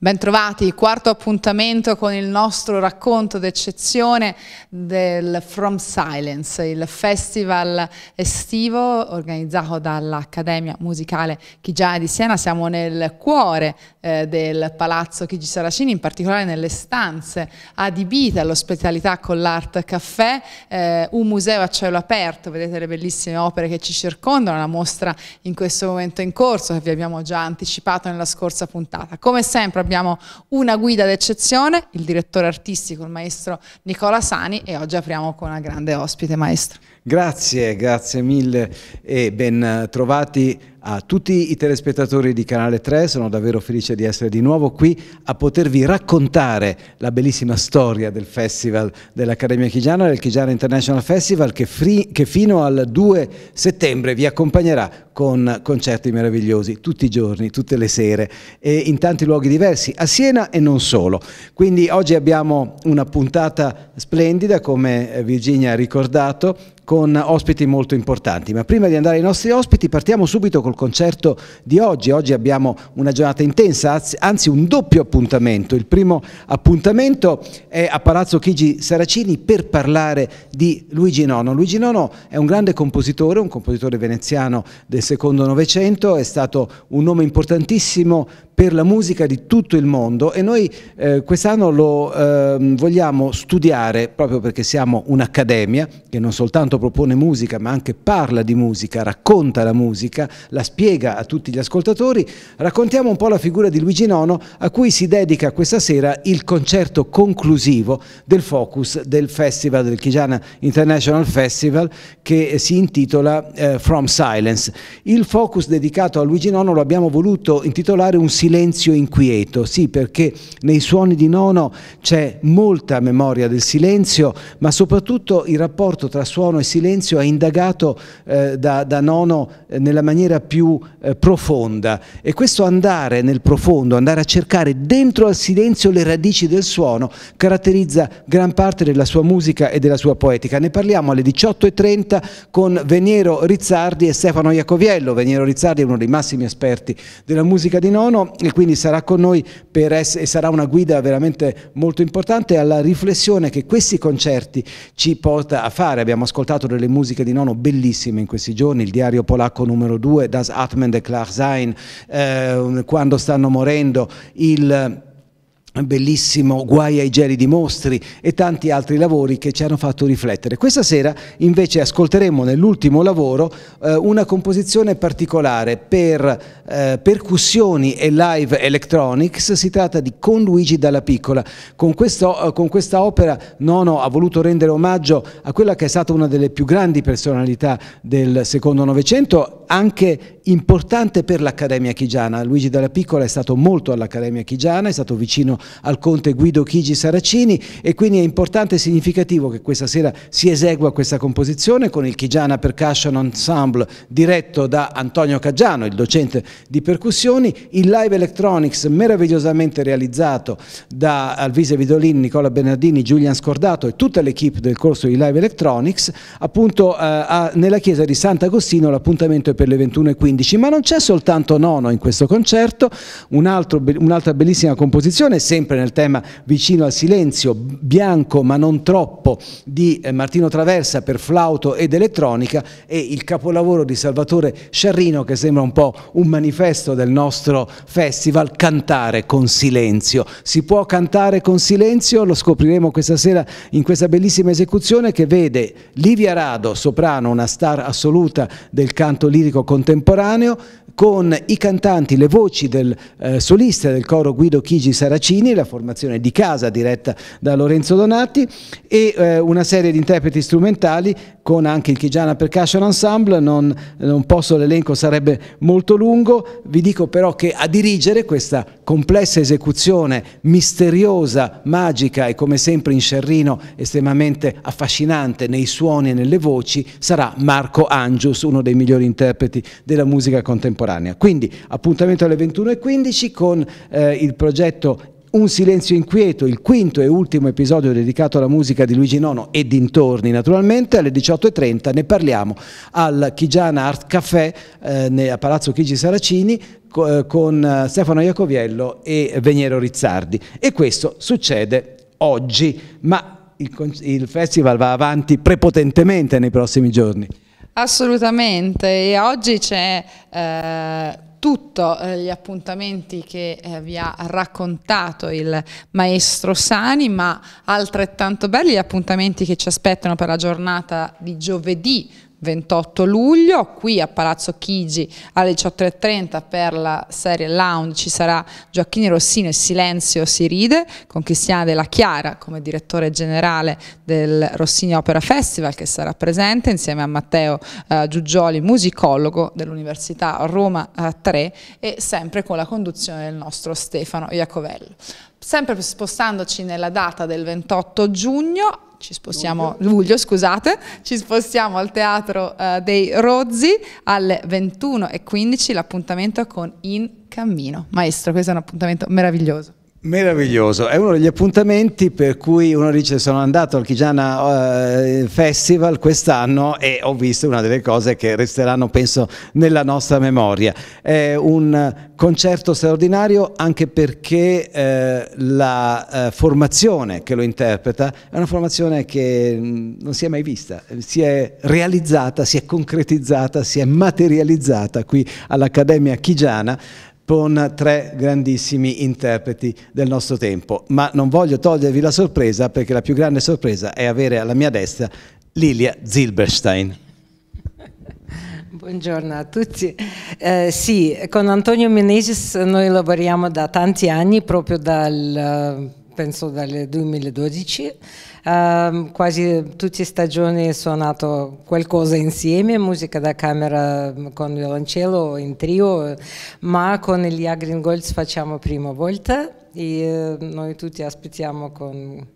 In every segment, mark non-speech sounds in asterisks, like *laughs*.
Bentrovati, quarto appuntamento con il nostro racconto d'eccezione del From Silence, il festival estivo organizzato dall'Accademia Musicale Chigiana di Siena. Siamo nel cuore eh, del Palazzo Chigi Saracini, in particolare nelle stanze adibite all'ospitalità con l'Art Café, eh, un museo a cielo aperto, vedete le bellissime opere che ci circondano, una mostra in questo momento in corso che vi abbiamo già anticipato nella scorsa puntata. Come sempre abbiamo una guida d'eccezione, il direttore artistico, il maestro Nicola Sani e oggi apriamo con una grande ospite, maestro. Grazie, grazie mille e ben trovati a tutti i telespettatori di Canale 3, sono davvero felice di essere di nuovo qui a potervi raccontare la bellissima storia del Festival dell'Accademia Chigiana, del Chigiana International Festival che, free, che fino al 2 settembre vi accompagnerà con concerti meravigliosi tutti i giorni, tutte le sere e in tanti luoghi diversi, a Siena e non solo. Quindi oggi abbiamo una puntata splendida come Virginia ha ricordato con ospiti molto importanti. Ma prima di andare ai nostri ospiti partiamo subito col concerto di oggi. Oggi abbiamo una giornata intensa, anzi un doppio appuntamento. Il primo appuntamento è a Palazzo Chigi Saracini per parlare di Luigi Nono. Luigi Nono è un grande compositore, un compositore veneziano del secondo Novecento, è stato un nome importantissimo per la musica di tutto il mondo e noi eh, quest'anno lo eh, vogliamo studiare proprio perché siamo un'accademia che non soltanto propone musica ma anche parla di musica, racconta la musica, la spiega a tutti gli ascoltatori. Raccontiamo un po' la figura di Luigi Nono a cui si dedica questa sera il concerto conclusivo del Focus del Festival del Chigiana International Festival che si intitola eh, From Silence. Il Focus dedicato a Luigi Nono lo abbiamo voluto intitolare un silenzio silenzio inquieto, sì perché nei suoni di nono c'è molta memoria del silenzio, ma soprattutto il rapporto tra suono e silenzio è indagato eh, da, da, nono eh, nella maniera più eh, profonda e questo andare nel profondo, andare a cercare dentro al silenzio le radici del suono caratterizza gran parte della sua musica e della sua poetica. Ne parliamo alle 18.30 con Veniero Rizzardi e Stefano Iacoviello. Veniero Rizzardi è uno dei massimi esperti della musica di nono e quindi sarà con noi essere, e sarà una guida veramente molto importante alla riflessione che questi concerti ci porta a fare. Abbiamo ascoltato delle musiche di nono bellissime in questi giorni, il diario polacco numero 2, Das Atmen der Klarsein, eh, Quando stanno morendo, il bellissimo Guai ai geli di mostri e tanti altri lavori che ci hanno fatto riflettere. Questa sera invece ascolteremo nell'ultimo lavoro eh, una composizione particolare per eh, percussioni e live electronics, si tratta di Con Luigi dalla piccola. Con, questo, eh, con questa opera Nono ha voluto rendere omaggio a quella che è stata una delle più grandi personalità del secondo Novecento, anche importante per l'Accademia Chigiana. Luigi dalla piccola è stato molto all'Accademia Chigiana, è stato vicino al conte Guido Chigi Saracini e quindi è importante e significativo che questa sera si esegua questa composizione con il Chigiana Percussion Ensemble diretto da Antonio Caggiano, il docente di percussioni, il live electronics meravigliosamente realizzato da Alvise Vidolin, Nicola Bernardini, Giulian Scordato e tutta l'equipe del corso di live electronics, appunto eh, a, nella chiesa di Sant'Agostino l'appuntamento è per le 21.15, ma non c'è soltanto nono in questo concerto, un'altra un bellissima composizione sempre nel tema vicino al silenzio, bianco ma non troppo, di eh, Martino Traversa per flauto ed elettronica e il capolavoro di Salvatore Sciarrino che sembra un po' un manifesto del nostro festival, Cantare con silenzio. Si può cantare con silenzio, lo scopriremo questa sera in questa bellissima esecuzione che vede Livia Rado, soprano, una star assoluta del canto lirico contemporaneo, con i cantanti, le voci del eh, solista del coro Guido Chigi Saracini, la formazione di casa diretta da Lorenzo Donati e eh, una serie di interpreti strumentali con anche il Chigiana Percussion Ensemble, non, non posso l'elenco sarebbe molto lungo, vi dico però che a dirigere questa complessa esecuzione, misteriosa, magica e come sempre in Scerrino estremamente affascinante nei suoni e nelle voci, sarà Marco Angius, uno dei migliori interpreti della musica contemporanea. Quindi appuntamento alle 21.15 con eh, il progetto un silenzio inquieto, il quinto e ultimo episodio dedicato alla musica di Luigi Nono e dintorni naturalmente, alle 18.30 ne parliamo al Chigiana Art Café eh, a Palazzo Chigi Saracini co eh, con eh, Stefano Iacoviello e Veniero Rizzardi e questo succede oggi, ma il, il festival va avanti prepotentemente nei prossimi giorni. Assolutamente, e oggi c'è eh, tutti eh, gli appuntamenti che eh, vi ha raccontato il maestro Sani, ma altrettanto belli gli appuntamenti che ci aspettano per la giornata di giovedì 28 luglio qui a Palazzo Chigi alle 18.30 per la serie Lounge ci sarà Gioacchini Rossini e Silenzio si ride con Cristiana Della Chiara come direttore generale del Rossini Opera Festival che sarà presente insieme a Matteo eh, Giuggioli musicologo dell'Università Roma 3 eh, e sempre con la conduzione del nostro Stefano Iacovello. Sempre spostandoci nella data del 28 giugno ci spostiamo, luglio. luglio, scusate, ci spostiamo al Teatro uh, dei Rozzi alle 21.15, l'appuntamento con In Cammino. Maestro, questo è un appuntamento meraviglioso. Meraviglioso, è uno degli appuntamenti per cui uno dice sono andato al Chigiana eh, Festival quest'anno e ho visto una delle cose che resteranno penso nella nostra memoria. È un concerto straordinario anche perché eh, la eh, formazione che lo interpreta è una formazione che mm, non si è mai vista, si è realizzata, si è concretizzata, si è materializzata qui all'Accademia Chigiana con tre grandissimi interpreti del nostro tempo. Ma non voglio togliervi la sorpresa perché la più grande sorpresa è avere alla mia destra Lilia Zilberstein. *laughs* Buongiorno a tutti. Eh, sì, con Antonio Menesis noi lavoriamo da tanti anni, proprio dal penso dal 2012, um, quasi tutte le stagioni ho suonato qualcosa insieme, musica da camera mm, con violoncello, in trio, ma con Elia Gringolz facciamo prima volta e eh, noi tutti aspettiamo con,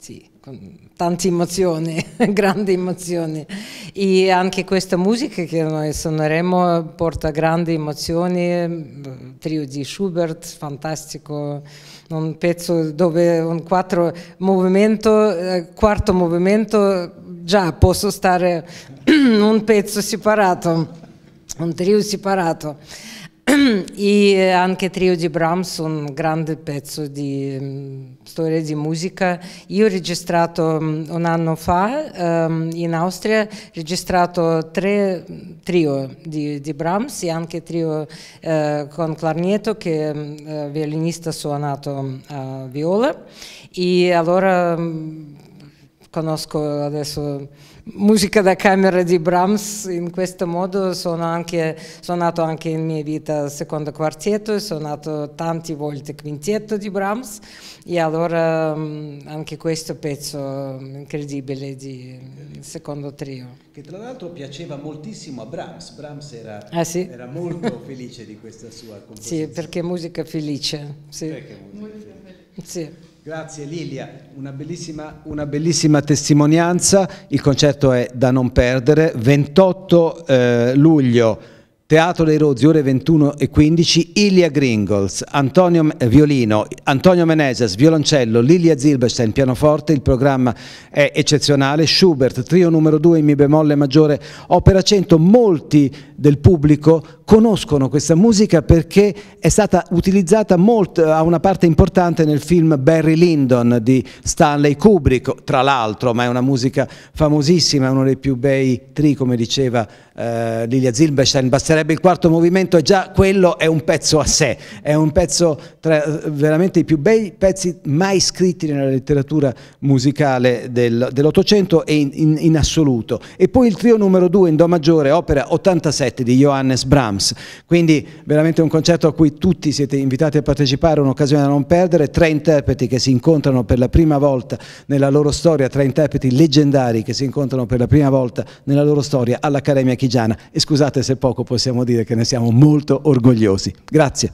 sì, con tante emozioni, grandi emozioni. E anche questa musica che noi suoneremo porta grandi emozioni, mm, trio di Schubert, fantastico un pezzo dove un quattro movimento, eh, quarto movimento già posso stare *clears throat* un pezzo separato, un trio separato e anche Trio di Brahms, un grande pezzo di um, storia di musica. Io ho registrato um, un anno fa um, in Austria, ho registrato tre trio di, di Brahms e anche trio uh, con Clarnetto che uh, violinista suonato a uh, viola e allora conosco adesso musica da camera di Brahms in questo modo sono anche, suonato anche in mia vita secondo quartetto ho suonato tante volte quintetto di Brahms e allora mm, anche questo pezzo mm, incredibile di secondo trio che tra l'altro piaceva moltissimo a Brahms Brahms era, ah, sì? era molto *laughs* felice di questa sua composizione sì perché musica felice sì. Perché musica felice. Sì. Grazie Lilia, una bellissima, una bellissima, testimonianza, il concerto è da non perdere, 28 eh, luglio Teatro dei Rozzi, ore 21 e 15, Ilia Gringles, Antonio eh, Violino, Antonio Meneses, violoncello, Lilia Zilberstein, pianoforte, il programma è eccezionale, Schubert, trio numero 2 in mi bemolle maggiore, opera 100, molti del pubblico conoscono questa musica perché è stata utilizzata molto, ha eh, una parte importante nel film Barry Lyndon di Stanley Kubrick, tra l'altro, ma è una musica famosissima, uno dei più bei tri, come diceva eh, Lilia Zilberstein, basterebbe il quarto movimento e già quello è un pezzo a sé, è un pezzo tra veramente i più bei pezzi mai scritti nella letteratura musicale del, dell'Ottocento e in, in, in, assoluto. E poi il trio numero 2 in Do maggiore, opera 87 di Johannes Brahms, quindi veramente un concerto a cui tutti siete invitati a partecipare, un'occasione da non perdere, tre interpreti che si incontrano per la prima volta nella loro storia, tre interpreti leggendari che si incontrano per la prima volta nella loro storia all'Accademia Chiesa marchigiana e scusate se poco possiamo dire che ne siamo molto orgogliosi. Grazie.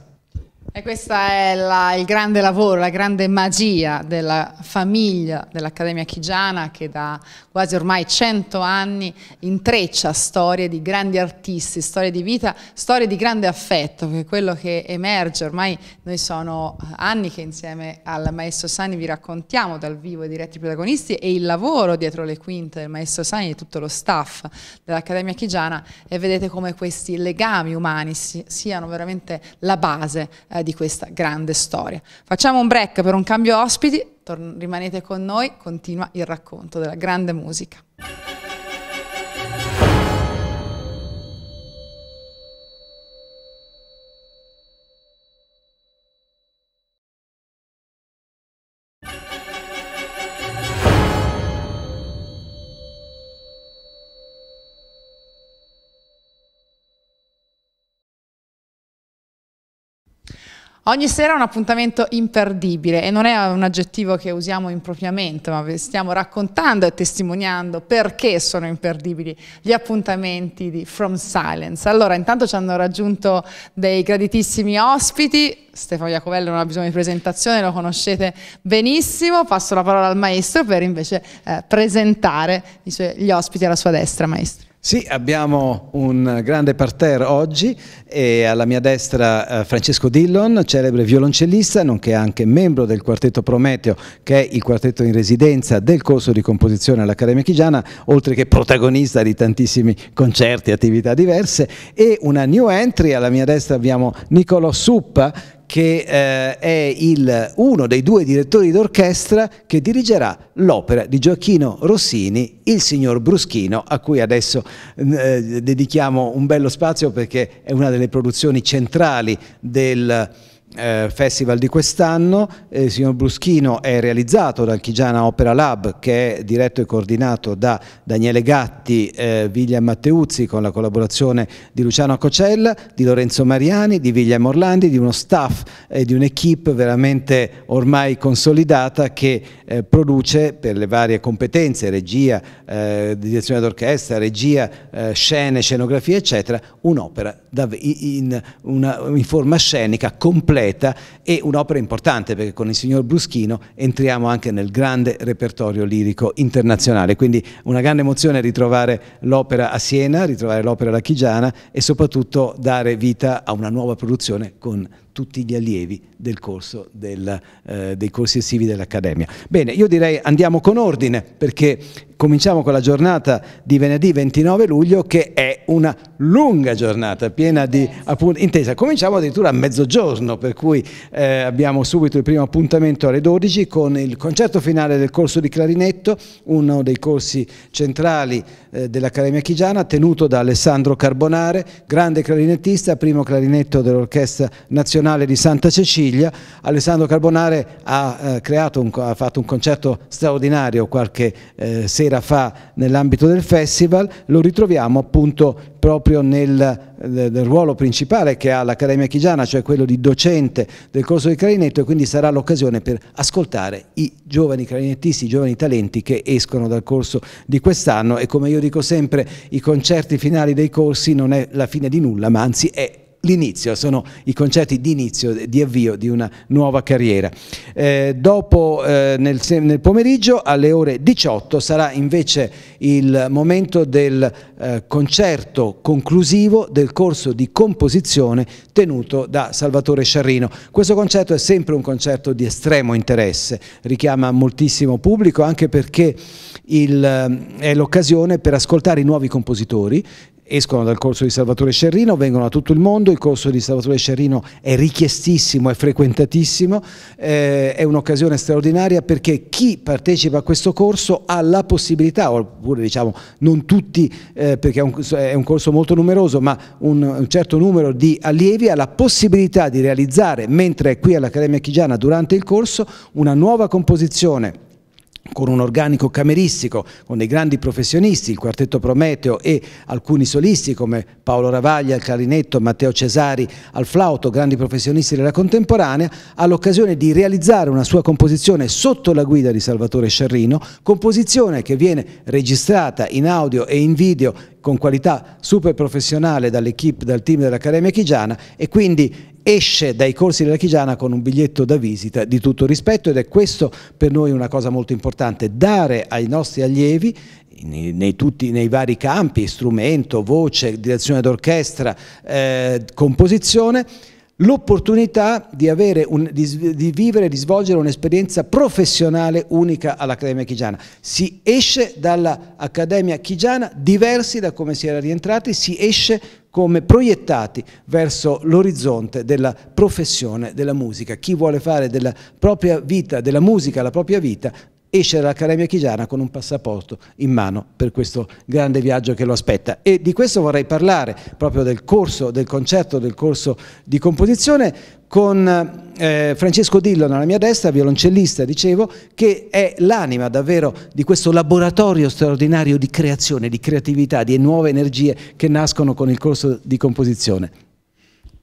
E questo è la, il grande lavoro, la grande magia della famiglia dell'Accademia Chigiana che da quasi ormai 100 anni intreccia storie di grandi artisti, storie di vita, storie di grande affetto, che è quello che emerge ormai noi sono eh, anni che insieme al maestro Sani vi raccontiamo dal vivo i diretti protagonisti e il lavoro dietro le quinte del maestro Sani e tutto lo staff dell'Accademia Chigiana e vedete come questi legami umani si, siano veramente la base eh, di questa grande storia. Facciamo un break per un cambio ospiti rimanete con noi, continua il racconto della grande musica. Ogni sera è un appuntamento imperdibile e non è un aggettivo che usiamo impropriamente, ma stiamo raccontando e testimoniando perché sono imperdibili gli appuntamenti di From Silence. Allora, intanto ci hanno raggiunto dei graditissimi ospiti. Stefano Iacovello non ha bisogno di presentazione, lo conoscete benissimo. Passo la parola al maestro per invece eh, presentare gli ospiti alla sua destra, maestro. Sì, abbiamo un grande parterre oggi e alla mia destra eh, Francesco Dillon, celebre violoncellista, nonché anche membro del quartetto Prometeo, che è il quartetto in residenza del corso di composizione all'Accademia Chigiana, oltre che protagonista di tantissimi concerti e attività diverse. E una new entry, alla mia destra abbiamo Niccolò Suppa, che eh, è il, uno dei due direttori d'orchestra che dirigerà l'opera di Gioacchino Rossini, Il signor Bruschino, a cui adesso eh, dedichiamo un bello spazio perché è una delle produzioni centrali del eh, festival di quest'anno. Eh, il signor Bruschino è realizzato dal Chigiana Opera Lab che è diretto e coordinato da Daniele Gatti, eh, Viglia Matteuzzi con la collaborazione di Luciano Cocella, di Lorenzo Mariani, di Viglia Morlandi, di uno staff e eh, di un'equipe veramente ormai consolidata che eh, produce per le varie competenze, regia, eh, direzione d'orchestra, regia, scene, scenografia eccetera, un'opera in, in forma scenica completa completa e un'opera importante perché con il signor Bruschino entriamo anche nel grande repertorio lirico internazionale. Quindi una grande emozione ritrovare l'opera a Siena, ritrovare l'opera alla Chigiana e soprattutto dare vita a una nuova produzione con tutti gli allievi del corso del, eh, dei corsi estivi dell'Accademia. Bene, io direi andiamo con ordine perché cominciamo con la giornata di venerdì 29 luglio che è una lunga giornata piena di appunto, intesa. Cominciamo addirittura a mezzogiorno per cui eh, abbiamo subito il primo appuntamento alle 12 con il concerto finale del corso di clarinetto, uno dei corsi centrali eh, dell'Accademia Chigiana tenuto da Alessandro Carbonare, grande clarinettista, primo clarinetto dell'Orchestra Nazionale nazionale di Santa Cecilia, Alessandro Carbonare ha, eh, creato un, ha fatto un concerto straordinario qualche eh, sera fa nell'ambito del festival, lo ritroviamo appunto proprio nel, eh, nel, ruolo principale che ha l'Accademia Chigiana, cioè quello di docente del corso di clarinetto e quindi sarà l'occasione per ascoltare i giovani clarinettisti, i giovani talenti che escono dal corso di quest'anno e come io dico sempre i concerti finali dei corsi non è la fine di nulla ma anzi è l'inizio, sono i concerti di inizio, di avvio di una nuova carriera. Eh, dopo eh, nel, nel, pomeriggio alle ore 18 sarà invece il momento del eh, concerto conclusivo del corso di composizione tenuto da Salvatore Sciarrino. Questo concerto è sempre un concerto di estremo interesse, richiama moltissimo pubblico anche perché il, ehm, è l'occasione per ascoltare i nuovi compositori escono dal corso di Salvatore Scerrino, vengono da tutto il mondo, il corso di Salvatore Scerrino è richiestissimo, è frequentatissimo, eh, è un'occasione straordinaria perché chi partecipa a questo corso ha la possibilità, oppure diciamo non tutti eh, perché è un, è un, corso molto numeroso, ma un, un, certo numero di allievi ha la possibilità di realizzare, mentre è qui all'Accademia Chigiana durante il corso, una nuova composizione con un organico cameristico, con dei grandi professionisti, il quartetto Prometeo e alcuni solisti come Paolo Ravaglia al clarinetto, Matteo Cesari al flauto, grandi professionisti della contemporanea, ha l'occasione di realizzare una sua composizione sotto la guida di Salvatore Sciarrino, composizione che viene registrata in audio e in video con qualità super professionale dall'equipe, dal team dell'Accademia Chigiana e quindi esce dai corsi della Chigiana con un biglietto da visita di tutto rispetto ed è questo per noi una cosa molto importante, dare ai nostri allievi nei, nei, tutti, nei vari campi, strumento, voce, direzione d'orchestra, eh, composizione, l'opportunità di, di, di, vivere e di svolgere un'esperienza professionale unica all'Accademia Chigiana. Si esce dall'Accademia Chigiana diversi da come si era rientrati, si esce come proiettati verso l'orizzonte della professione della musica. Chi vuole fare della propria vita, della musica la propria vita, esce dall'Accademia Chigiana con un passaporto in mano per questo grande viaggio che lo aspetta. E di questo vorrei parlare, proprio del corso, del concerto, del corso di composizione, con eh, Francesco Dillo nella mia destra, violoncellista, dicevo, che è l'anima davvero di questo laboratorio straordinario di creazione, di creatività, di nuove energie che nascono con il corso di composizione.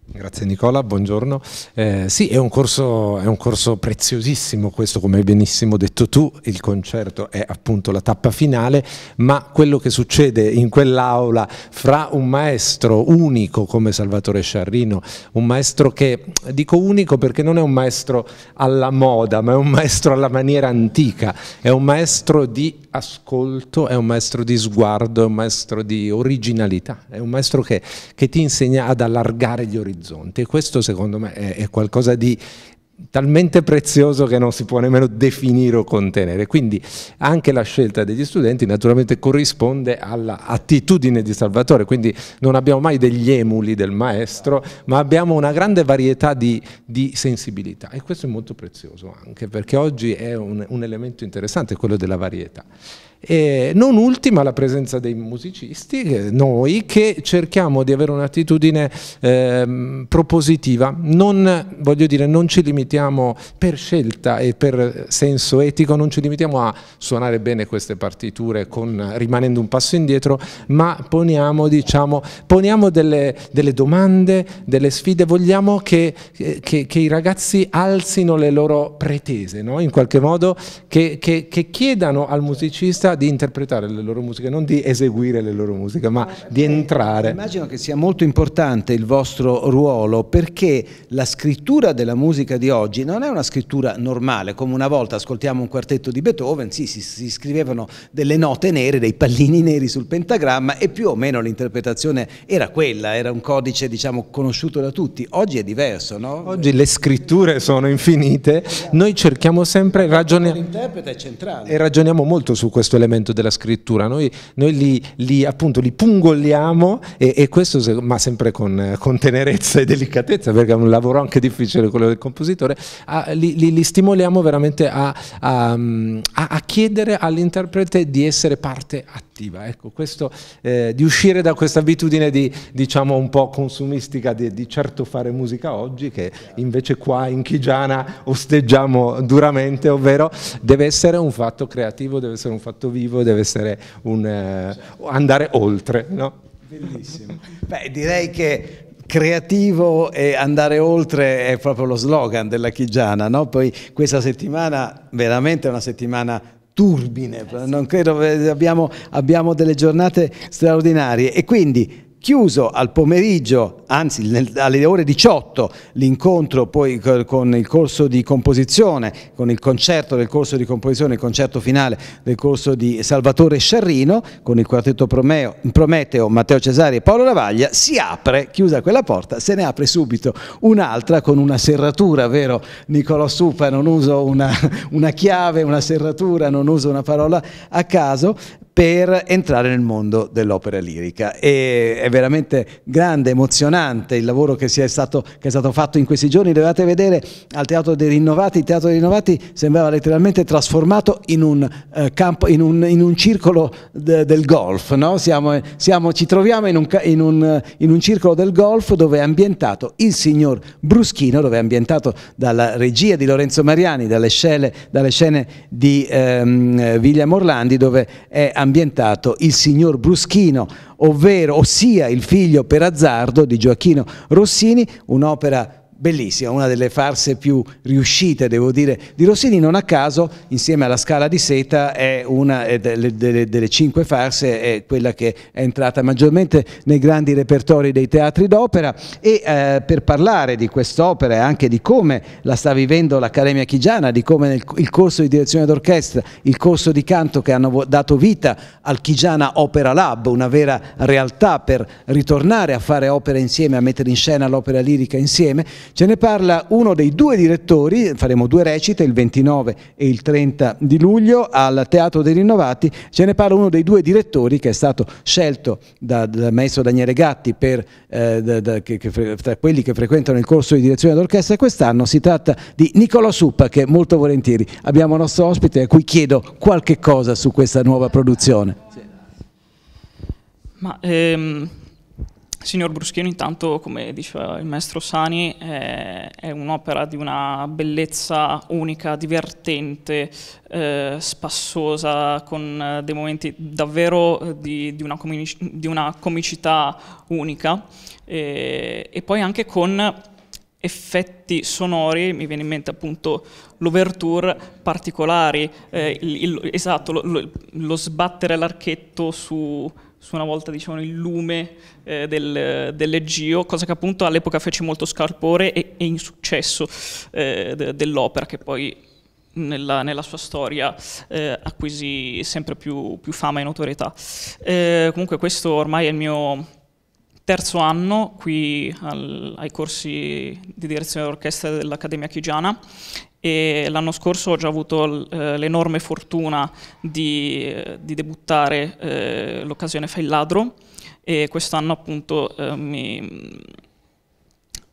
Grazie Nicola, buongiorno. Eh, sì, è un, corso, è un, corso, preziosissimo questo, come hai benissimo detto tu, il concerto è appunto la tappa finale, ma quello che succede in quell'aula fra un maestro unico come Salvatore Sciarrino, un maestro che, dico unico perché non è un maestro alla moda, ma è un maestro alla maniera antica, è un maestro di ascolto, è un maestro di sguardo, è un maestro di originalità, è un maestro che, che ti insegna ad allargare gli orizzonti orizzonti. E questo secondo me è, qualcosa di talmente prezioso che non si può nemmeno definire o contenere. Quindi anche la scelta degli studenti naturalmente corrisponde all'attitudine di Salvatore, quindi non abbiamo mai degli emuli del maestro, ma abbiamo una grande varietà di, di sensibilità e questo è molto prezioso anche perché oggi è un, un elemento interessante quello della varietà. E non ultima la presenza dei musicisti, eh, noi che cerchiamo di avere un'attitudine eh, propositiva, non, voglio dire, non ci limitiamo per scelta e per senso etico, non ci limitiamo a suonare bene queste partiture con, rimanendo un passo indietro, ma poniamo, diciamo, poniamo delle, delle, domande, delle sfide, vogliamo che, eh, che, che, i ragazzi alzino le loro pretese, no? in qualche modo, che, che chiedano al musicista possibilità di interpretare le loro musiche, non di eseguire le loro musiche, ma di entrare. Immagino che sia molto importante il vostro ruolo perché la scrittura della musica di oggi non è una scrittura normale, come una volta ascoltiamo un quartetto di Beethoven, sì, si, si scrivevano delle note nere, dei pallini neri sul pentagramma e più o meno l'interpretazione era quella, era un codice diciamo conosciuto da tutti, oggi è diverso, no? Oggi le scritture sono infinite, noi cerchiamo sempre ragionare... L'interprete è centrale. E ragioniamo molto su questo elemento della scrittura, noi, noi li, li, appunto, li pungoliamo e, e questo, ma sempre con, con, tenerezza e delicatezza, perché è un lavoro anche difficile quello del compositore, a, li, li, stimoliamo veramente a, mm, a, a chiedere all'interprete di essere parte attiva produttiva. Ecco, questo, eh, di uscire da questa abitudine di, diciamo, un po' consumistica di, di, certo fare musica oggi, che invece qua in Chigiana osteggiamo duramente, ovvero deve essere un fatto creativo, deve essere un fatto vivo, deve essere un, eh, andare oltre. No? Bellissimo. Beh, direi che creativo e andare oltre è proprio lo slogan della Chigiana, no? Poi questa settimana veramente è una settimana turbine, non credo, abbiamo, abbiamo delle giornate straordinarie e quindi chiuso al pomeriggio, anzi nel, alle ore 18, l'incontro poi con il corso di composizione, con il concerto del corso di composizione, il concerto finale del corso di Salvatore Sciarrino, con il quartetto Promeo, Prometeo, Matteo Cesari e Paolo Lavaglia, si apre, chiusa quella porta, se ne apre subito un'altra con una serratura, vero Nicolò Supa, non uso una, una chiave, una serratura, non uso una parola a caso, per entrare nel mondo dell'opera lirica. E è veramente grande, emozionante il lavoro che, stato, che, è stato fatto in questi giorni. Dovete vedere al Teatro dei Rinnovati, il Teatro dei Rinnovati sembrava letteralmente trasformato in un, eh, campo, in un, in un circolo de, del golf. No? Siamo, siamo, ci troviamo in un, in un, circolo del golf dove è ambientato il signor Bruschino, dove è ambientato dalla regia di Lorenzo Mariani, dalle scene, dalle scene di ehm, William Orlandi, dove è ambientato ambientato il signor Bruschino, ovvero, ossia il figlio per azzardo di Gioacchino Rossini, un'opera bellissima, una delle farse più riuscite, devo dire, di Rossini. Non a caso, insieme alla Scala di Seta, è una delle, delle, delle, cinque farse, è quella che è entrata maggiormente nei grandi repertori dei teatri d'opera. E eh, per parlare di quest'opera e anche di come la sta vivendo l'Accademia Chigiana, di come nel, il corso di direzione d'orchestra, il corso di canto che hanno dato vita al Chigiana Opera Lab, una vera realtà per ritornare a fare opera insieme, a mettere in scena l'opera lirica insieme, Ce ne parla uno dei due direttori, faremo due recite il 29 e il 30 di luglio al Teatro dei Rinnovati, ce ne parla uno dei due direttori che è stato scelto dal da maestro Daniele Gatti per, eh, da, da, che, che, tra quelli che frequentano il corso di direzione d'orchestra quest'anno, si tratta di Nicola Suppa che molto volentieri abbiamo il nostro ospite a cui chiedo qualche cosa su questa nuova produzione. Ma, ehm, Signor Bruschino, intanto, come diceva il maestro Sani, è un'opera di una bellezza unica, divertente, eh, spassosa, con eh, dei momenti davvero eh, di, una, comicità unica e poi anche con effetti sonori, mi viene in mente appunto l'overture particolari, esatto, lo sbattere l'archetto su su una volta dicevano il lume eh, del, dell'Egeo, cosa che appunto all'epoca fece molto scalpore e, e insuccesso eh, de, dell'opera, che poi nella, nella sua storia eh, acquisì sempre più, più, fama e notorietà. Eh, comunque questo ormai è il mio terzo anno qui al, ai corsi di direzione d'orchestra dell'Accademia Chigiana e l'anno scorso ho già avuto eh, l'enorme fortuna di, eh, di debuttare eh, l'occasione Fai il ladro e quest'anno appunto eh, mi,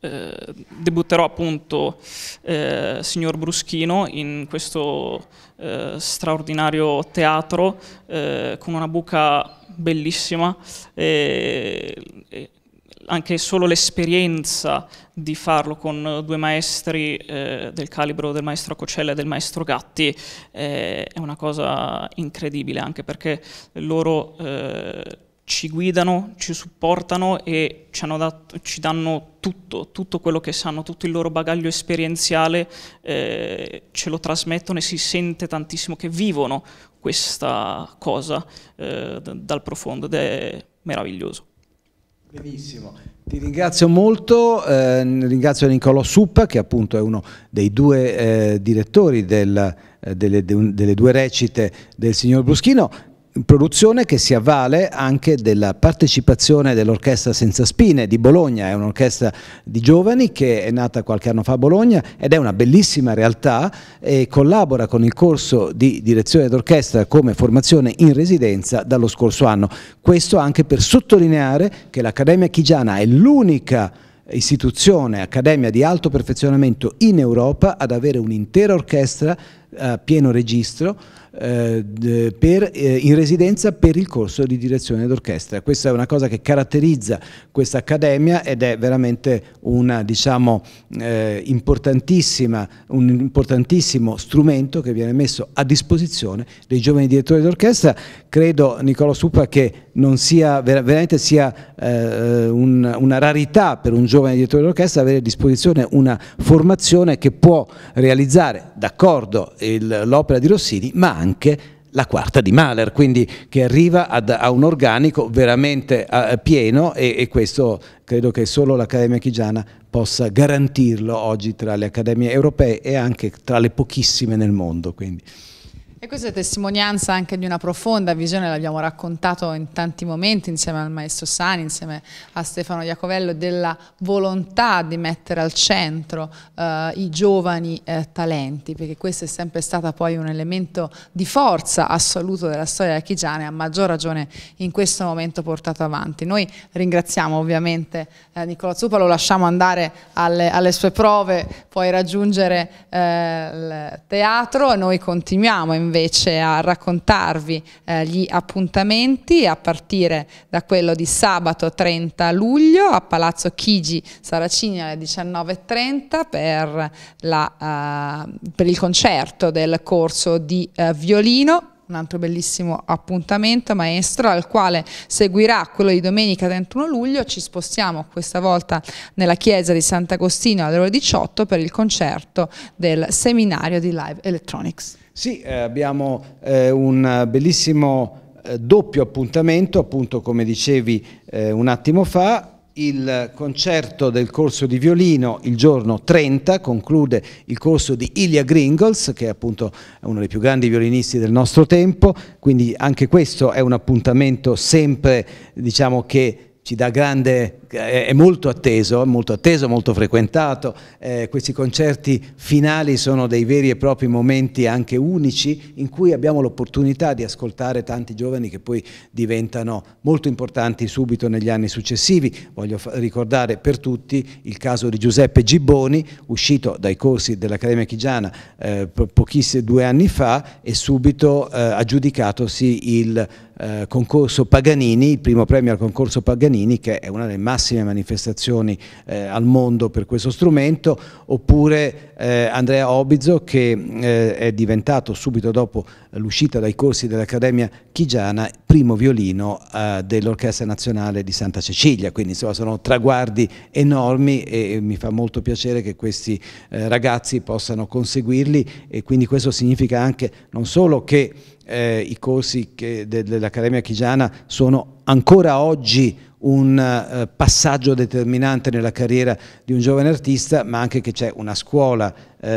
eh, debutterò appunto eh, Signor Bruschino in questo straordinario teatro con una buca bellissima e, anche solo l'esperienza di farlo con due maestri eh, del calibro del maestro Cocella e del maestro Gatti eh, è una cosa incredibile anche perché loro eh, ci guidano, ci supportano e ci, dato, ci, danno tutto, tutto quello che sanno, tutto il loro bagaglio esperienziale, eh, ce lo trasmettono e si sente tantissimo che vivono questa cosa eh, dal profondo ed è meraviglioso. Benissimo. Ti ringrazio molto, eh, ringrazio Niccolò Suppa che appunto è uno dei due eh, direttori del, eh, delle, de, delle, due recite del signor Bruschino produzione che si avvale anche della partecipazione dell'Orchestra Senza Spine di Bologna, è un'orchestra di giovani che è nata qualche anno fa a Bologna ed è una bellissima realtà e collabora con il corso di direzione d'orchestra come formazione in residenza dallo scorso anno. Questo anche per sottolineare che l'Accademia Chigiana è l'unica istituzione, accademia di alto perfezionamento in Europa ad avere un'intera orchestra eh, a pieno registro eh, per, eh, in residenza per il corso di direzione d'orchestra. Questa è una cosa che caratterizza questa accademia ed è veramente una, diciamo, eh, importantissima, un importantissimo strumento che viene messo a disposizione dei giovani direttori d'orchestra. Credo, Nicola Supa, che non sia veramente sia eh, un, una rarità per un giovane direttore d'orchestra avere a disposizione una formazione che può realizzare d'accordo l'opera di Rossini ma anche la quarta di Mahler, quindi che arriva ad, a un organico veramente uh, pieno e, e, questo credo che solo l'Accademia Chigiana possa garantirlo oggi tra le accademie europee e anche tra le pochissime nel mondo. Quindi. E questa è testimonianza anche di una profonda visione, l'abbiamo raccontato in tanti momenti insieme al maestro Sani, insieme a Stefano Iacovello, della volontà di mettere al centro eh, i giovani eh, talenti, perché questo è sempre stato poi un elemento di forza assoluto della storia archigiana e a maggior ragione in questo momento portato avanti. Noi ringraziamo ovviamente eh, Nicola Zuppa, lo lasciamo andare alle, alle sue prove, puoi raggiungere eh, il teatro, e noi continuiamo invece invece a raccontarvi eh, gli appuntamenti a partire da quello di sabato 30 luglio a Palazzo Chigi Saracini alle 19.30 per, la, eh, per il concerto del corso di eh, violino un altro bellissimo appuntamento maestro al quale seguirà quello di domenica 31 luglio, ci spostiamo questa volta nella chiesa di Sant'Agostino alle ore 18 per il concerto del seminario di Live Electronics. Sì, eh, abbiamo eh, un bellissimo eh, doppio appuntamento, appunto come dicevi eh, un attimo fa, il concerto del corso di violino il giorno 30 conclude il corso di Ilya Gringles che è appunto uno dei più grandi violinisti del nostro tempo quindi anche questo è un appuntamento sempre diciamo che ci dà grande è molto atteso, molto atteso, molto frequentato, eh, questi concerti finali sono dei veri e propri momenti anche unici in cui abbiamo l'opportunità di ascoltare tanti giovani che poi diventano molto importanti subito negli anni successivi. Voglio ricordare per tutti il caso di Giuseppe Gibboni, uscito dai corsi dell'Accademia Chigiana eh, pochissimi due anni fa e subito eh, aggiudicatosi il eh, concorso Paganini, il primo premio al concorso Paganini che è una delle massime massime manifestazioni eh, al mondo per questo strumento, oppure eh, Andrea Obizzo che eh, è diventato subito dopo l'uscita dai corsi dell'Accademia Chigiana primo violino eh, dell'Orchestra Nazionale di Santa Cecilia, quindi insomma sono traguardi enormi e, e mi fa molto piacere che questi eh, ragazzi possano conseguirli e quindi questo significa anche non solo che eh, i corsi dell'Accademia Chigiana sono ancora oggi un eh, passaggio determinante nella carriera di un giovane artista, ma anche che c'è una scuola eh,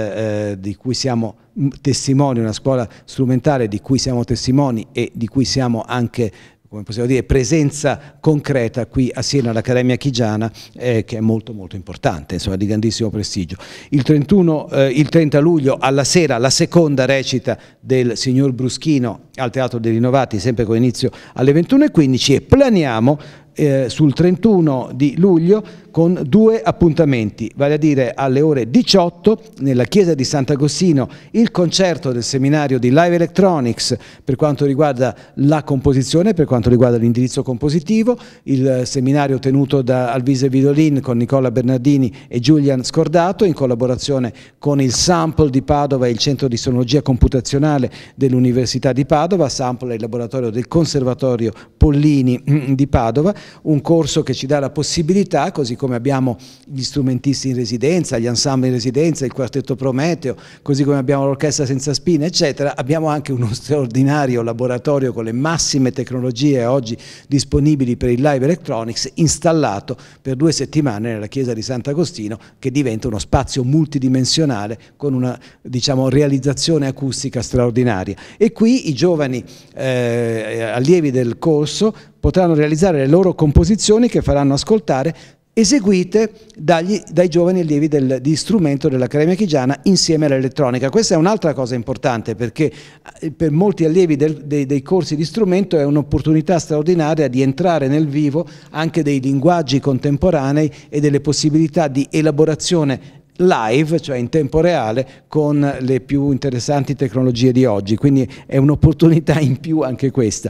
eh di cui siamo testimoni, una scuola strumentale di cui siamo testimoni e di cui siamo anche come possiamo dire, presenza concreta qui a Siena all'Accademia Chigiana eh, che è molto molto importante, insomma di grandissimo prestigio. Il, 31, eh, il 30 luglio alla sera la seconda recita del signor Bruschino al Teatro dei Rinnovati, sempre con inizio alle 21.15 e planiamo eh, sul 31 di luglio con due appuntamenti, vale a dire alle ore 18 nella chiesa di Sant'Agostino il concerto del seminario di Live Electronics per quanto riguarda la composizione, per quanto riguarda l'indirizzo compositivo, il seminario tenuto da Alvise Vidolin con Nicola Bernardini e Giulian Scordato in collaborazione con il Sample di Padova e il Centro di Sonologia Computazionale dell'Università di Padova, Sample è il laboratorio del Conservatorio Pollini mm, di Padova, un corso che ci dà la possibilità, così come abbiamo gli strumentisti in residenza, gli ensemble in residenza, il quartetto Prometeo, così come abbiamo l'orchestra senza spine, eccetera, abbiamo anche uno *laughs* straordinario laboratorio con le massime tecnologie oggi disponibili per il live electronics installato per due settimane nella chiesa di Sant'Agostino che diventa uno spazio multidimensionale con una diciamo, realizzazione acustica straordinaria. E qui i giovani eh, allievi del corso potranno realizzare le loro composizioni che faranno ascoltare eseguite dagli, dai giovani allievi del, di strumento dell'Accademia Chigiana insieme all'elettronica. Questa è un'altra cosa importante perché eh, per molti allievi del, dei, dei, corsi di strumento è un'opportunità straordinaria di entrare nel vivo anche dei linguaggi contemporanei e delle possibilità di elaborazione live, cioè in tempo reale, con le più interessanti tecnologie di oggi, quindi è un'opportunità in più anche questa.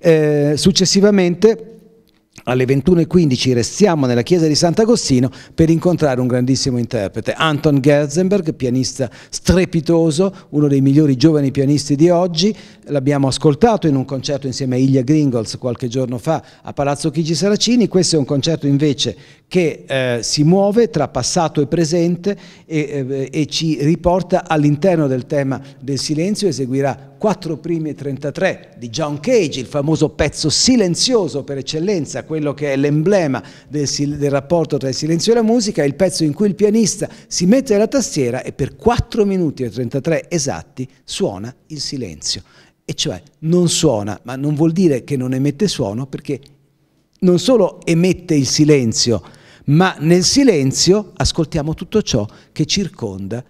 Eh, successivamente alle 21.15 restiamo nella chiesa di Sant'Agostino per incontrare un grandissimo interprete, Anton Gerzenberg, pianista strepitoso, uno dei migliori giovani pianisti di oggi, l'abbiamo ascoltato in un concerto insieme a Ilya Gringles qualche giorno fa a Palazzo Chigi Saracini, questo è un concerto invece che eh, si muove tra passato e presente e, eh, e ci riporta all'interno del tema del silenzio, eseguirà 4 primi e 33 di John Cage, il famoso pezzo silenzioso per eccellenza, quello che è l'emblema del, del, rapporto tra il silenzio e la musica, il pezzo in cui il pianista si mette alla tastiera e per 4 minuti e 33 esatti suona il silenzio. E cioè non suona, ma non vuol dire che non emette suono perché non solo emette il silenzio, ma nel silenzio ascoltiamo tutto ciò che circonda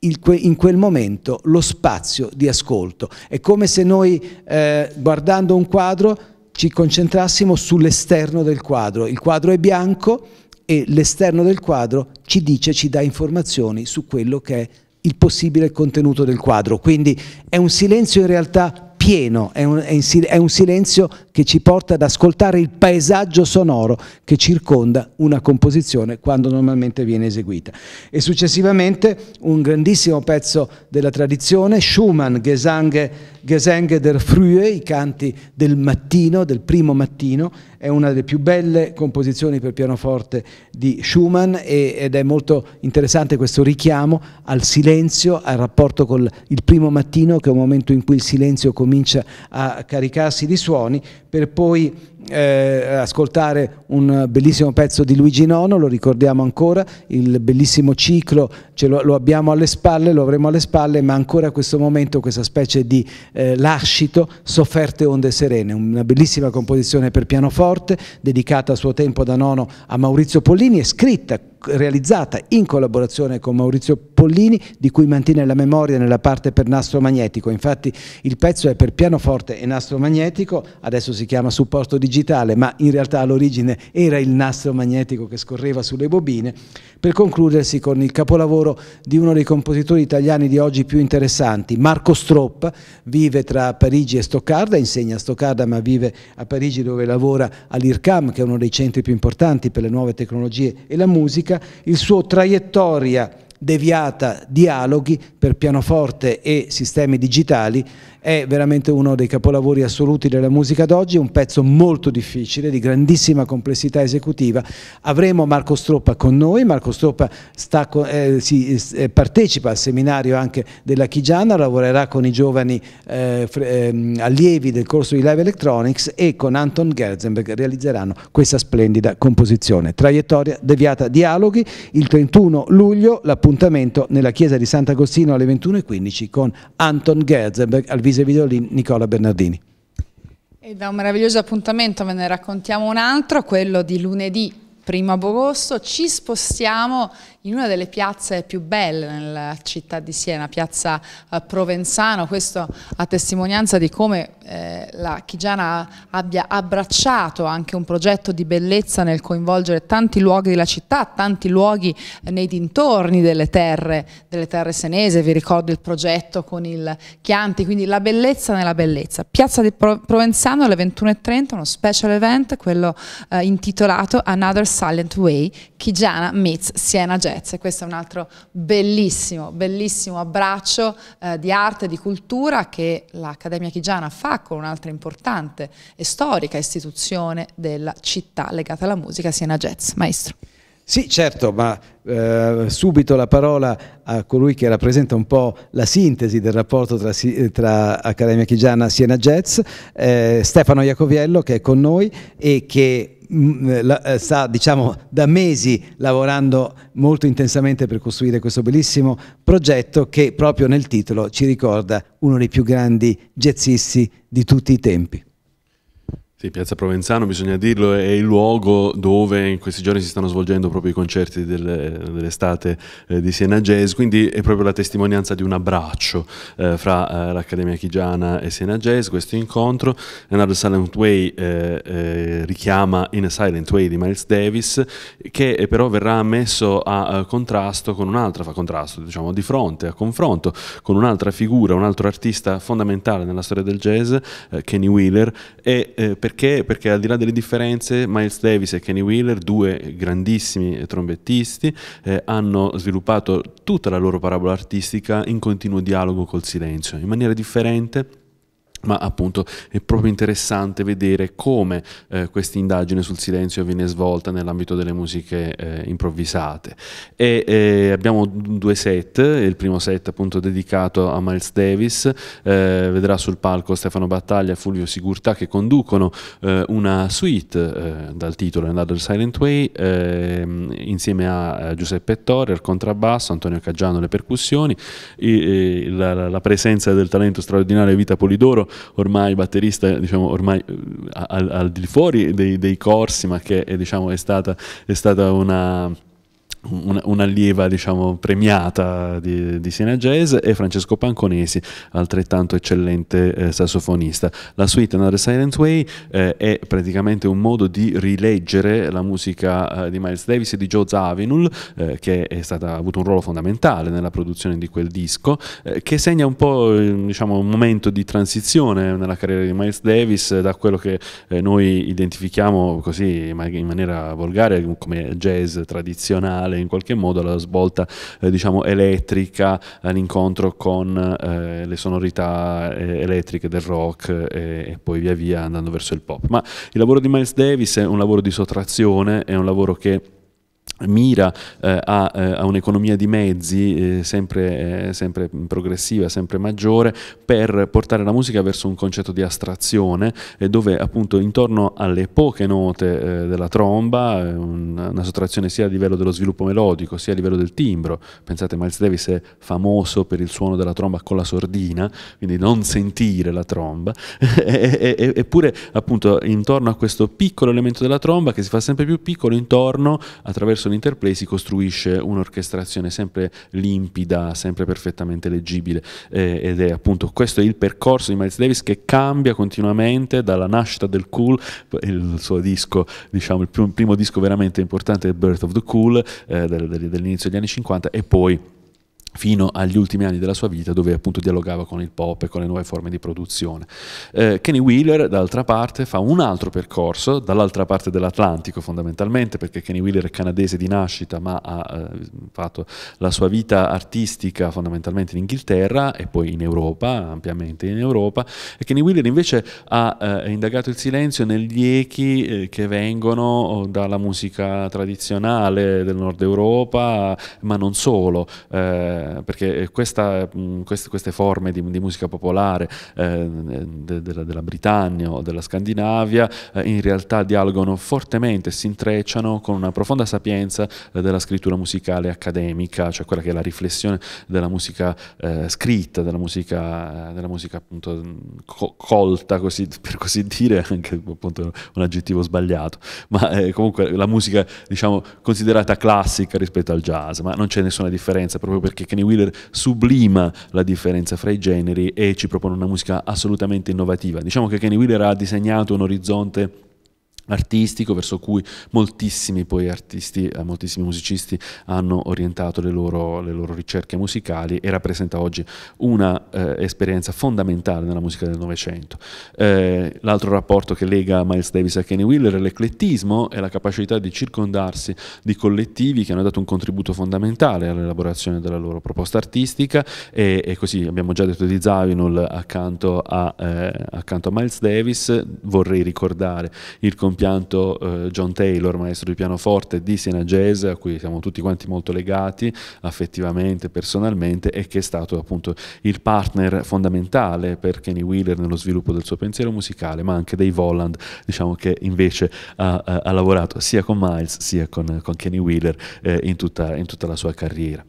in quel momento lo spazio di ascolto. È come se noi, eh, guardando un quadro, ci concentrassimo sull'esterno del quadro. Il quadro è bianco e l'esterno del quadro ci dice, ci dà informazioni su quello che è il possibile contenuto del quadro. Quindi è un silenzio in realtà pieno, è un, è un silenzio che ci porta ad ascoltare il paesaggio sonoro che circonda una composizione quando normalmente viene eseguita. E successivamente un grandissimo pezzo della tradizione, Schumann, Gesang, Gesang der Frühe, i canti del mattino, del primo mattino, è una delle più belle composizioni per pianoforte di Schumann ed è molto interessante questo richiamo al silenzio, al rapporto con il primo mattino che è un momento in cui il silenzio comincia a caricarsi di suoni per poi eh, ascoltare un bellissimo pezzo di Luigi Nono, lo ricordiamo ancora, il bellissimo ciclo lo, lo, abbiamo alle spalle, lo avremo alle spalle, ma ancora a questo momento questa specie di eh, lascito, sofferte onde serene, una bellissima composizione per pianoforte, dedicata a suo tempo da Nono a Maurizio Pollini e scritta realizzata in collaborazione con Maurizio Pollini di cui mantiene la memoria nella parte per nastro magnetico, infatti il pezzo è per pianoforte e nastro magnetico, adesso si chiama supporto digitale ma in realtà all'origine era il nastro magnetico che scorreva sulle bobine, per concludersi con il capolavoro di uno dei compositori italiani di oggi più interessanti, Marco Stroppa, vive tra Parigi e Stoccarda, insegna a Stoccarda ma vive a Parigi dove lavora all'IRCAM che è uno dei centri più importanti per le nuove tecnologie e la musica, musica, il suo traiettoria deviata dialoghi per pianoforte e sistemi digitali è veramente uno dei capolavori assoluti della musica d'oggi, un pezzo molto difficile, di grandissima complessità esecutiva. Avremo Marco Stroppa con noi, Marco Stroppa sta, eh, si, eh, partecipa al seminario anche della Chigiana, lavorerà con i giovani eh, ehm, allievi del corso di Live Electronics e con Anton Gerzenberg realizzeranno questa splendida composizione. Traiettoria deviata dialoghi, il 31 luglio l'appuntamento nella chiesa di Sant'Agostino alle 21.15 con Anton Gerzenberg al Video di Nicola Bernardini. E da un meraviglioso appuntamento ve ne raccontiamo un altro, quello di lunedì primo agosto, ci spostiamo in una delle piazze più belle nella città di Siena, piazza eh, Provenzano, questo a testimonianza di come eh, la Chigiana abbia abbracciato anche un progetto di bellezza nel coinvolgere tanti luoghi della città, tanti luoghi eh, nei dintorni delle terre, delle terre senese, vi ricordo il progetto con il Chianti, quindi la bellezza nella bellezza. Piazza di Provenzano alle 21.30, uno special event, quello intitolato Another Silent Way, Kijana meets Siena Jazz. E questo è un altro bellissimo, bellissimo abbraccio eh, di arte e di cultura che l'Accademia Chigiana fa con un'altra importante e storica istituzione della città legata alla musica, Siena Jazz. Maestro. Sì, certo, ma eh, subito la parola a colui che rappresenta un po' la sintesi del rapporto tra, eh, tra Accademia Chigiana e Siena Jazz, eh, Stefano Iacoviello che è con noi e che Mm, eh, eh, sta diciamo, da mesi lavorando molto intensamente per costruire questo bellissimo progetto che proprio nel titolo ci ricorda uno dei più grandi jazzisti di tutti i tempi. Sì, Piazza Provenzano, bisogna dirlo, è il luogo dove in questi giorni si stanno svolgendo proprio i concerti eh, dell'estate dell eh, di Siena Jazz, quindi è proprio la testimonianza di un abbraccio eh, fra eh, l'Accademia Chigiana e Siena Jazz, questo incontro. Another Silent Way eh, eh, richiama In a Silent Way di Miles Davis, che però verrà messo a, a contrasto con un'altra, fa contrasto, diciamo di fronte, a confronto con un'altra figura, un altro artista fondamentale nella storia del jazz, Kenny Wheeler, e, perché? Perché al di là delle differenze, Miles Davis e Kenny Wheeler, due grandissimi trombettisti, eh, hanno sviluppato tutta la loro parabola artistica in continuo dialogo col silenzio, in maniera differente ma appunto è proprio interessante vedere come eh, questa indagine sul silenzio viene svolta nell'ambito delle musiche eh, improvvisate. E, eh, abbiamo due set, il primo set appunto dedicato a Miles Davis, eh, vedrà sul palco Stefano Battaglia e Fulvio Sigurtà che conducono eh, una suite eh, dal titolo Another Silent Way ehm, insieme a Giuseppe Torre al contrabbasso, Antonio Caggiano alle percussioni, e, e la, la presenza del talento straordinario Vita Polidoro ormai batterista diciamo, ormai eh, al, al di fuori dei, dei corsi, ma che è, diciamo, è stata, è stata una un, un'allieva diciamo, premiata di, di Siena Jazz e Francesco Panconesi, altrettanto eccellente eh, sassofonista. La suite Another Silent Way eh, è praticamente un modo di rileggere la musica eh, di Miles Davis e di Joe Zavinul, eh, che stata, ha avuto un ruolo fondamentale nella produzione di quel disco, eh, che segna un po' eh, diciamo, un momento di transizione nella carriera di Miles Davis da quello che noi identifichiamo così in maniera volgare come jazz tradizionale in qualche modo alla svolta eh, diciamo elettrica, all'incontro con eh, le sonorità eh, elettriche del rock eh, e, poi via via andando verso il pop. Ma il lavoro di Miles Davis è un lavoro di sottrazione, è un lavoro che mira eh, a, eh, a un'economia di mezzi eh, sempre, eh, sempre, progressiva, sempre maggiore, per portare la musica verso un concetto di astrazione, eh, dove appunto intorno alle poche note eh, della tromba, una, una sottrazione sia a livello dello sviluppo melodico, sia a livello del timbro, pensate Miles Davis è famoso per il suono della tromba con la sordina, quindi non sentire la tromba, *laughs* eppure appunto intorno a questo piccolo elemento della tromba che si fa sempre più piccolo intorno attraverso attraverso l'interplay si costruisce un'orchestrazione sempre limpida, sempre perfettamente leggibile eh, ed è appunto questo è il percorso di Miles Davis che cambia continuamente dalla nascita del cool, il suo disco, diciamo il primo, disco veramente importante è Birth of the Cool eh, dell'inizio degli anni 50 e poi fino agli ultimi anni della sua vita dove appunto dialogava con il pop e con le nuove forme di produzione. Eh, Kenny Wheeler d'altra parte fa un altro percorso, dall'altra parte dell'Atlantico fondamentalmente perché Kenny Wheeler è canadese di nascita ma ha eh, fatto la sua vita artistica fondamentalmente in Inghilterra e poi in Europa, ampiamente in Europa e Kenny Wheeler invece ha eh, indagato il silenzio negli echi eh, che vengono oh, dalla musica tradizionale del nord Europa ma non solo eh, eh, perché eh, questa, mh, mm, queste, queste, forme di, di musica popolare eh, de, de, della Britannia o della Scandinavia eh, in realtà dialogano fortemente, si intrecciano con una profonda sapienza eh, della scrittura musicale accademica, cioè quella che è la riflessione della musica scritta, della musica, della musica appunto mm, co colta, così, per così dire, *laughs* anche appunto un aggettivo sbagliato, ma comunque la musica diciamo considerata classica rispetto al jazz, ma non c'è nessuna differenza proprio perché Kenny Wheeler sublima la differenza fra i generi e ci propone una musica assolutamente innovativa. Diciamo che Kenny Wheeler ha disegnato un orizzonte artistico verso cui moltissimi poi artisti, eh, moltissimi musicisti hanno orientato le loro, le loro, ricerche musicali e rappresenta oggi una eh, esperienza fondamentale nella musica del Novecento. Eh, l'altro rapporto che lega Miles Davis a Kenny Wheeler è l'eclettismo e la capacità di circondarsi di collettivi che hanno dato un contributo fondamentale all'elaborazione della loro proposta artistica e, e così abbiamo già detto di Zavinol accanto a, eh, accanto a Miles Davis, vorrei ricordare il comp- compianto eh, John Taylor, maestro di pianoforte di Siena Jazz, a cui siamo tutti quanti molto legati affettivamente, personalmente, e che è stato appunto il partner fondamentale per Kenny Wheeler nello sviluppo del suo pensiero musicale, ma anche dei Voland, diciamo che invece ha, ha lavorato sia con Miles sia con, con Kenny Wheeler eh, in, tutta, in tutta la sua carriera.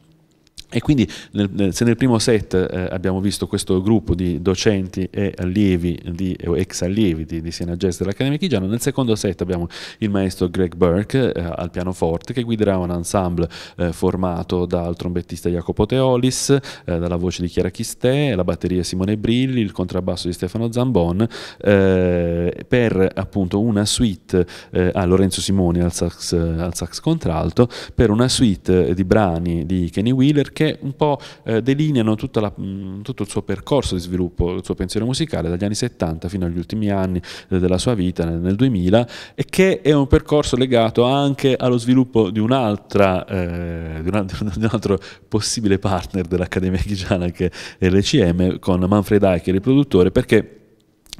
E quindi nel, se nel primo set eh, abbiamo visto questo gruppo di docenti e allievi, di, ex allievi di, di Siena Jazz dell'Accademia Chigiano, nel secondo set abbiamo il maestro Greg Burke eh, al pianoforte che guiderà un ensemble eh, formato dal trombettista Jacopo Teolis, eh, dalla voce di Chiara Chistè, la batteria Simone Brilli, il contrabbasso di Stefano Zambon, eh, per appunto una suite eh, a Lorenzo Simoni al sax, al sax contralto, per una suite di brani di Kenny Wheeler che un po' eh, delineano la, mm, tutto il suo percorso di sviluppo, il suo pensiero musicale dagli anni 70 fino agli ultimi anni eh, della sua vita nel 2000 e che è un percorso legato anche allo sviluppo di, un'altra, eh, di, una, *laughs* di un altro possibile partner dell'Accademia Chigiana che è l'ECM con Manfred Eicher, il produttore, perché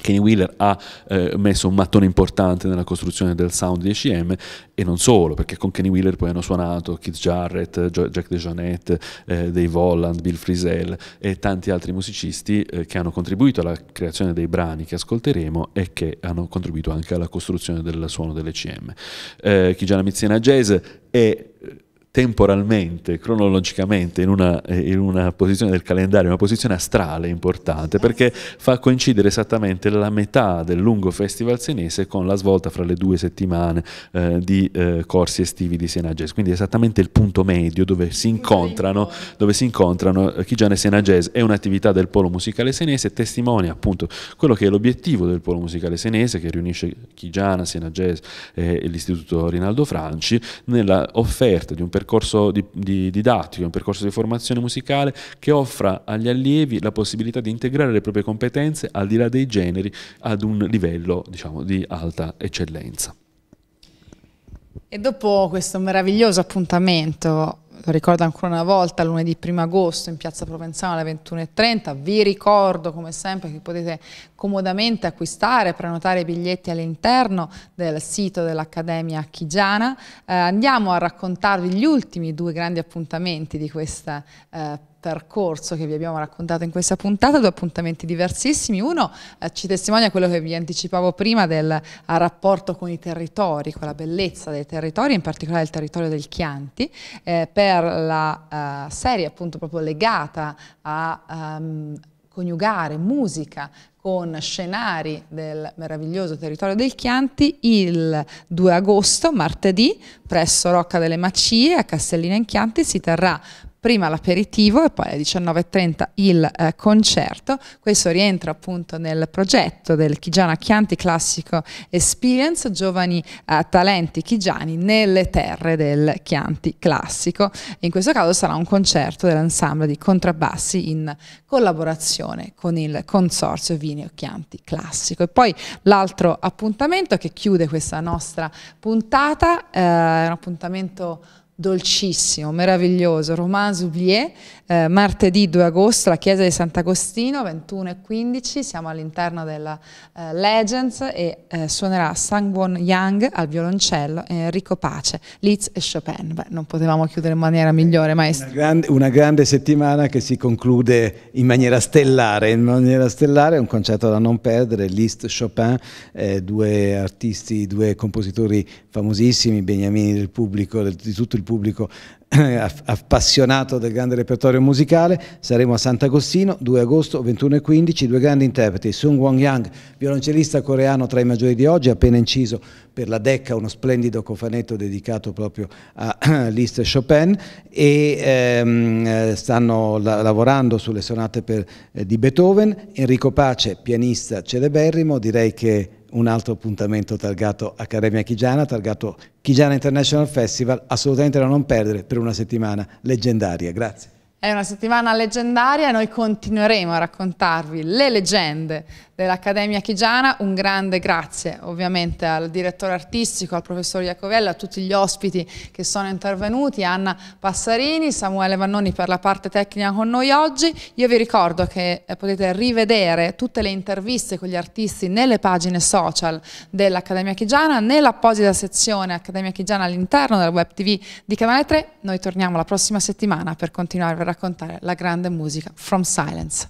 Kenny Wheeler ha eh, messo un mattone importante nella costruzione del sound di ECM e non solo, perché con Kenny Wheeler poi hanno suonato Keith Jarrett, Jack DeJohnette, eh, Dave Holland, Bill Frisell e tanti altri musicisti eh, che hanno contribuito alla creazione dei brani che ascolteremo e che hanno contribuito anche alla costruzione del suono dell'ECM. Eh, Kijana Miziana Jazz è eh, temporalmente, cronologicamente, in una, eh, in una, posizione del calendario, una posizione astrale importante, perché fa coincidere esattamente la metà del lungo festival senese con la svolta fra le due settimane eh, di eh, corsi estivi di Siena Jazz, quindi esattamente il punto medio dove si incontrano, dove si incontrano eh, Chigiana e Siena Jazz è un'attività del polo musicale senese, testimonia appunto quello che è l'obiettivo del polo musicale senese che riunisce Chigiana, Siena Jazz eh, e l'Istituto Rinaldo Franci nella offerta di un percorso di, di didattico, un percorso di formazione musicale che offra agli allievi la possibilità di integrare le proprie competenze al di là dei generi ad un livello diciamo, di alta eccellenza. E dopo questo meraviglioso appuntamento lo ricordo ancora una volta, lunedì 1 agosto in Piazza Provenzano alle 21.30. Vi ricordo come sempre che potete comodamente acquistare, prenotare i biglietti all'interno del sito dell'Accademia Chigiana. Eh, andiamo a raccontarvi gli ultimi due grandi appuntamenti di questa eh, percorso che vi abbiamo raccontato in questa puntata, due appuntamenti diversissimi. Uno eh, ci testimonia quello che vi anticipavo prima del eh, rapporto con i territori, con la bellezza dei territori, in particolare il territorio del Chianti, eh, per la eh, serie appunto proprio legata a um, coniugare musica con scenari del meraviglioso territorio del Chianti il 2 agosto, martedì, presso Rocca delle Macie a Castellina in Chianti si terrà prima l'aperitivo e poi alle 19.30 il eh, concerto. Questo rientra appunto nel progetto del Chigiana Chianti Classico Experience, giovani eh, talenti chigiani nelle terre del Chianti Classico. In questo caso sarà un concerto dell'ensemble di contrabbassi in collaborazione con il Consorzio Vineo Chianti Classico. E poi l'altro appuntamento che chiude questa nostra puntata, eh, è un appuntamento dolcissimo, meraviglioso, Romain Soublier, eh, martedì 2 agosto, la chiesa di Sant'Agostino, 21 e 15, siamo all'interno della eh, Legends e eh, suonerà Sangwon Yang al violoncello e Enrico Pace, Litz e Chopin. Beh, non potevamo chiudere in maniera migliore, maestro. Una grande, una grande, settimana che si conclude in maniera stellare, in maniera stellare è un concerto da non perdere, Liszt, Chopin, eh, due artisti, due compositori famosissimi, beniamini del pubblico, di tutto il pubblico, pubblico eh, appassionato del grande repertorio musicale. Saremo a Sant'Agostino, 2 agosto, 21 e 15, due grandi interpreti, Sung Won Yang, violoncellista coreano tra i maggiori di oggi, appena inciso per la Decca, uno splendido cofanetto dedicato proprio a *clears throat* Liszt e Chopin, e ehm, eh, stanno la lavorando sulle sonate per, eh, di Beethoven, Enrico Pace, pianista celeberrimo, direi che un altro appuntamento targato Accademia Chigiana, targato Chigiana International Festival, assolutamente da non perdere per una settimana leggendaria. Grazie. È una settimana leggendaria e noi continueremo a raccontarvi le leggende dell'Accademia Chigiana, un grande grazie ovviamente al direttore artistico, al professor Iacovelli, a tutti gli ospiti che sono intervenuti, Anna Passarini, Samuele Vannoni per la parte tecnica con noi oggi. Io vi ricordo che eh, potete rivedere tutte le interviste con gli artisti nelle pagine social dell'Accademia Chigiana, nell'apposita sezione Accademia Chigiana all'interno della web tv di Canale 3. Noi torniamo la prossima settimana per continuare a raccontare la grande musica From Silence.